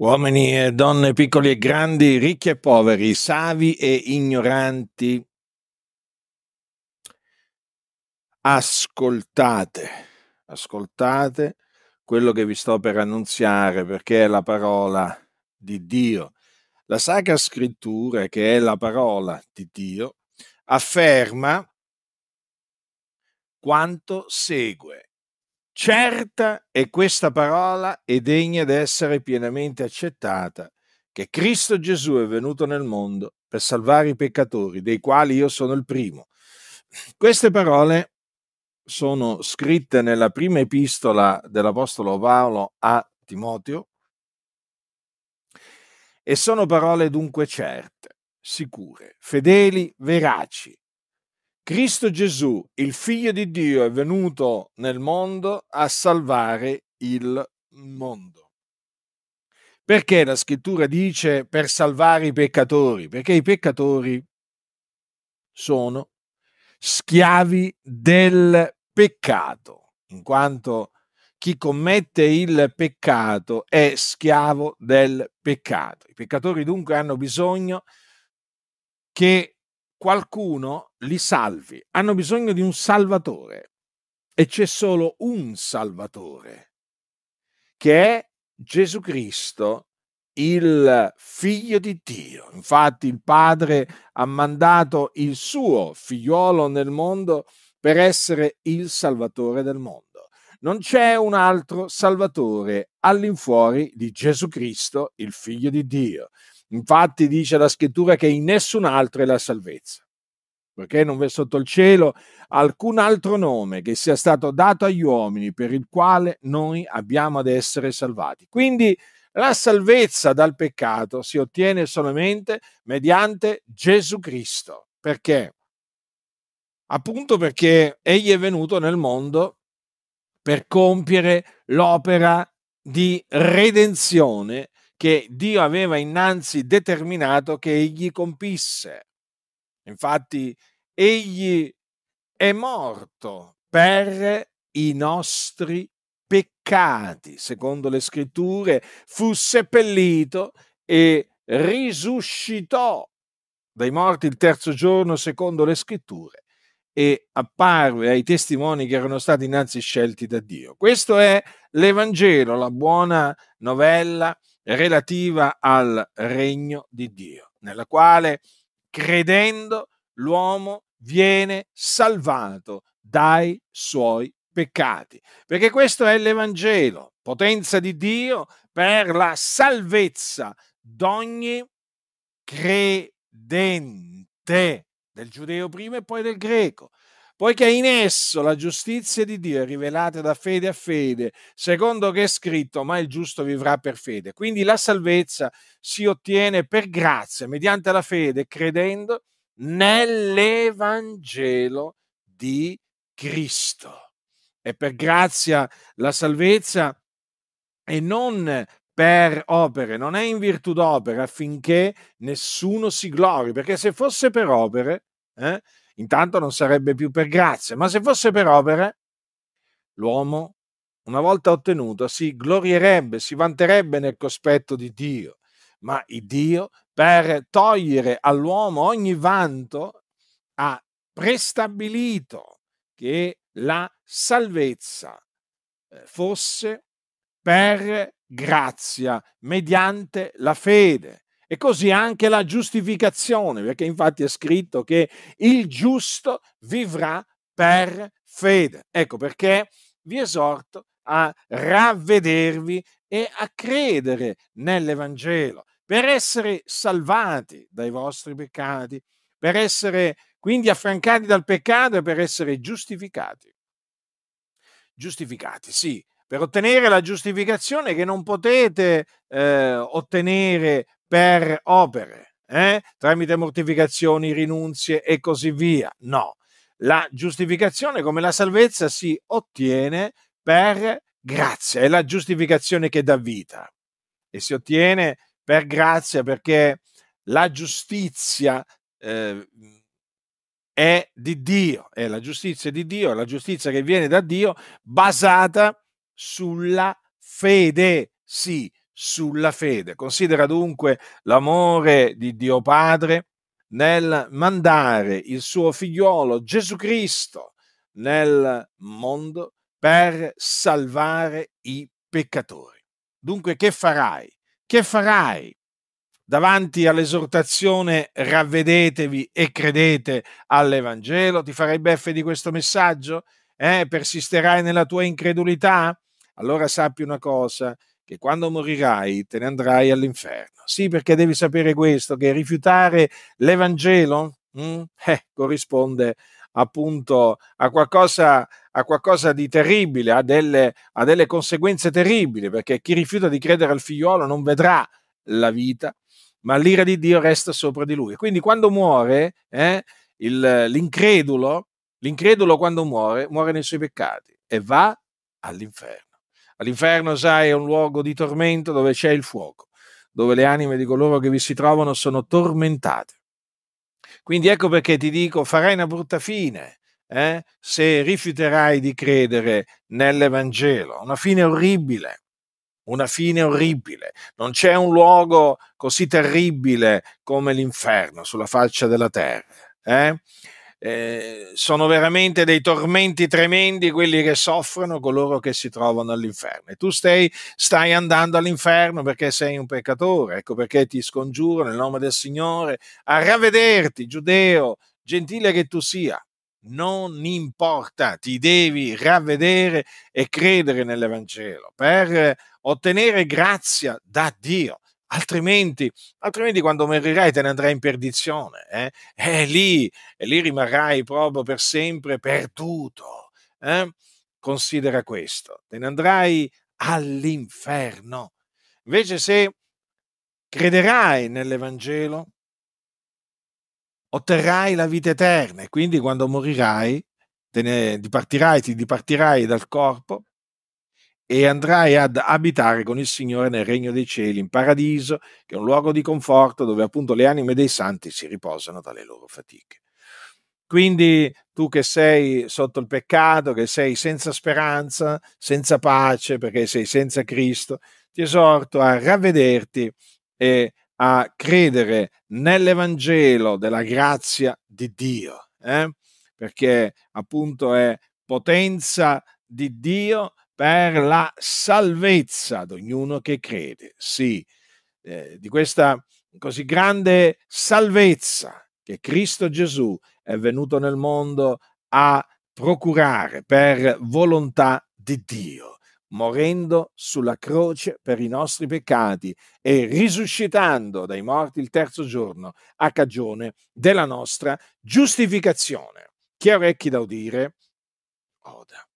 Uomini e donne piccoli e grandi, ricchi e poveri, savi e ignoranti, ascoltate, ascoltate quello che vi sto per annunziare perché è la parola di Dio. La Sacra Scrittura, che è la parola di Dio, afferma quanto segue Certa è questa parola e degna d'essere pienamente accettata, che Cristo Gesù è venuto nel mondo per salvare i peccatori, dei quali io sono il primo. Queste parole sono scritte nella prima epistola dell'Apostolo Paolo a Timoteo e sono parole dunque certe, sicure, fedeli, veraci, Cristo Gesù, il figlio di Dio, è venuto nel mondo a salvare il mondo. Perché la scrittura dice per salvare i peccatori? Perché i peccatori sono schiavi del peccato, in quanto chi commette il peccato è schiavo del peccato. I peccatori dunque hanno bisogno che qualcuno li salvi. Hanno bisogno di un salvatore e c'è solo un salvatore, che è Gesù Cristo, il figlio di Dio. Infatti il Padre ha mandato il suo figliuolo nel mondo per essere il salvatore del mondo. Non c'è un altro salvatore all'infuori di Gesù Cristo, il figlio di Dio. Infatti dice la scrittura che in nessun altro è la salvezza, perché non v'è sotto il cielo alcun altro nome che sia stato dato agli uomini per il quale noi abbiamo ad essere salvati. Quindi la salvezza dal peccato si ottiene solamente mediante Gesù Cristo. Perché? Appunto perché egli è venuto nel mondo per compiere l'opera di redenzione che Dio aveva innanzi determinato che egli compisse. Infatti, egli è morto per i nostri peccati, secondo le scritture, fu seppellito e risuscitò dai morti il terzo giorno, secondo le scritture, e apparve ai testimoni che erano stati innanzi scelti da Dio. Questo è l'Evangelo, la buona novella relativa al regno di Dio, nella quale credendo l'uomo viene salvato dai suoi peccati. Perché questo è l'Evangelo, potenza di Dio per la salvezza d'ogni credente, del giudeo prima e poi del greco poiché in esso la giustizia di Dio è rivelata da fede a fede, secondo che è scritto, ma il giusto vivrà per fede. Quindi la salvezza si ottiene per grazia, mediante la fede, credendo nell'Evangelo di Cristo. È per grazia la salvezza e non per opere, non è in virtù d'opera affinché nessuno si glori, perché se fosse per opere, eh, Intanto non sarebbe più per grazia, ma se fosse per opere, l'uomo, una volta ottenuto, si glorierebbe, si vanterebbe nel cospetto di Dio, ma il Dio, per togliere all'uomo ogni vanto, ha prestabilito che la salvezza eh, fosse per grazia mediante la fede. E così anche la giustificazione, perché infatti è scritto che il giusto vivrà per fede. Ecco perché vi esorto a ravvedervi e a credere nell'Evangelo per essere salvati dai vostri peccati, per essere quindi affrancati dal peccato e per essere giustificati. Giustificati, sì, per ottenere la giustificazione che non potete eh, ottenere per opere, eh? tramite mortificazioni, rinunzie e così via. No, la giustificazione come la salvezza si ottiene per grazia, è la giustificazione che dà vita e si ottiene per grazia perché la giustizia eh, è di Dio, è la giustizia di Dio, è la giustizia che viene da Dio basata sulla fede, sì, sulla fede. Considera dunque l'amore di Dio Padre nel mandare il suo figliuolo Gesù Cristo nel mondo per salvare i peccatori. Dunque che farai? Che farai davanti all'esortazione ravvedetevi e credete all'Evangelo? Ti farai beffe di questo messaggio? Eh, persisterai nella tua incredulità? Allora sappi una cosa, che quando morirai te ne andrai all'inferno. Sì, perché devi sapere questo, che rifiutare l'Evangelo mh, mm, eh, corrisponde appunto a qualcosa, a qualcosa di terribile, a delle, a delle conseguenze terribili, perché chi rifiuta di credere al figliolo non vedrà la vita, ma l'ira di Dio resta sopra di lui. Quindi quando muore, eh, il, l'incredulo, l'incredulo quando muore, muore nei suoi peccati e va all'inferno. All'inferno, sai, è un luogo di tormento dove c'è il fuoco, dove le anime di coloro che vi si trovano sono tormentate. Quindi ecco perché ti dico, farai una brutta fine eh, se rifiuterai di credere nell'Evangelo. Una fine orribile, una fine orribile. Non c'è un luogo così terribile come l'inferno sulla faccia della terra. Eh? Eh, sono veramente dei tormenti tremendi quelli che soffrono coloro che si trovano all'inferno. E tu stai, stai andando all'inferno perché sei un peccatore, ecco perché ti scongiuro nel nome del Signore a ravvederti, giudeo, gentile che tu sia. Non importa, ti devi ravvedere e credere nell'Evangelo per ottenere grazia da Dio altrimenti, altrimenti quando morirai te ne andrai in perdizione, eh? e, eh, lì, e lì rimarrai proprio per sempre perduto. Eh? Considera questo, te ne andrai all'inferno. Invece se crederai nell'Evangelo, otterrai la vita eterna e quindi quando morirai, te ne dipartirai, ti dipartirai dal corpo e andrai ad abitare con il Signore nel regno dei cieli, in paradiso, che è un luogo di conforto dove appunto le anime dei santi si riposano dalle loro fatiche. Quindi tu che sei sotto il peccato, che sei senza speranza, senza pace, perché sei senza Cristo, ti esorto a ravvederti e a credere nell'Evangelo della grazia di Dio, eh? perché appunto è potenza di Dio per la salvezza di ognuno che crede. Sì, eh, di questa così grande salvezza che Cristo Gesù è venuto nel mondo a procurare per volontà di Dio, morendo sulla croce per i nostri peccati e risuscitando dai morti il terzo giorno a cagione della nostra giustificazione. Chi ha orecchi da udire, oda.